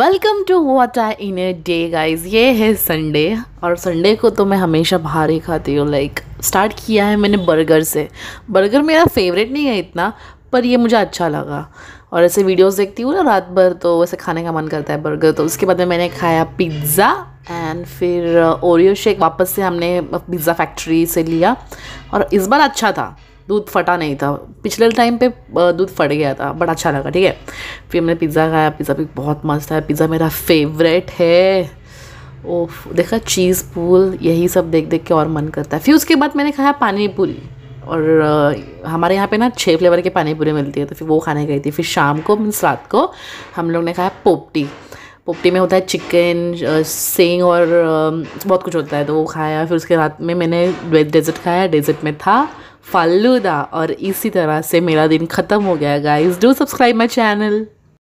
welcome to what are in a day guys ये है Sunday और संडे को तो मैं हमेशा बाहर ही खाती हूँ लाइक स्टार्ट किया है मैंने बर्गर से बर्गर मेरा फेवरेट नहीं है इतना पर ये मुझे अच्छा लगा और ऐसे वीडियोस देखती हूँ ना रात भर तो वैसे खाने का मन करता है बर्गर तो उसके बाद में मैंने खाया पिज़्ज़ा एंड फिर ओरियो uh, शेक वापस से हमने पिज़्ज़ा फैक्ट्री से लिया और इस बार अच्छा था दूध फटा नहीं था पिछले टाइम पे दूध फट गया था बड़ा अच्छा लगा ठीक है फिर हमने पिज़्ज़ा खाया पिज़्ज़ा भी बहुत मस्त है पिज़्ज़ा मेरा फेवरेट है ओ देखा चीज़ पूल यही सब देख देख के और मन करता है फिर उसके बाद मैंने खाया पानी पूरी और हमारे यहाँ पे ना छः फ्लेवर के पानी पूरी मिलती है तो फिर वो खाने गई थी फिर शाम को मीन्स रात को हम लोग ने खाया पोपटी पोपटी में होता है चिकन सेंग और बहुत कुछ होता है तो वो खाया फिर उसके रात में मैंने डेजर्ट खाया डेजर्ट में था फालूदा और इसी तरह से मेरा दिन ख़त्म हो गया guys do subscribe my channel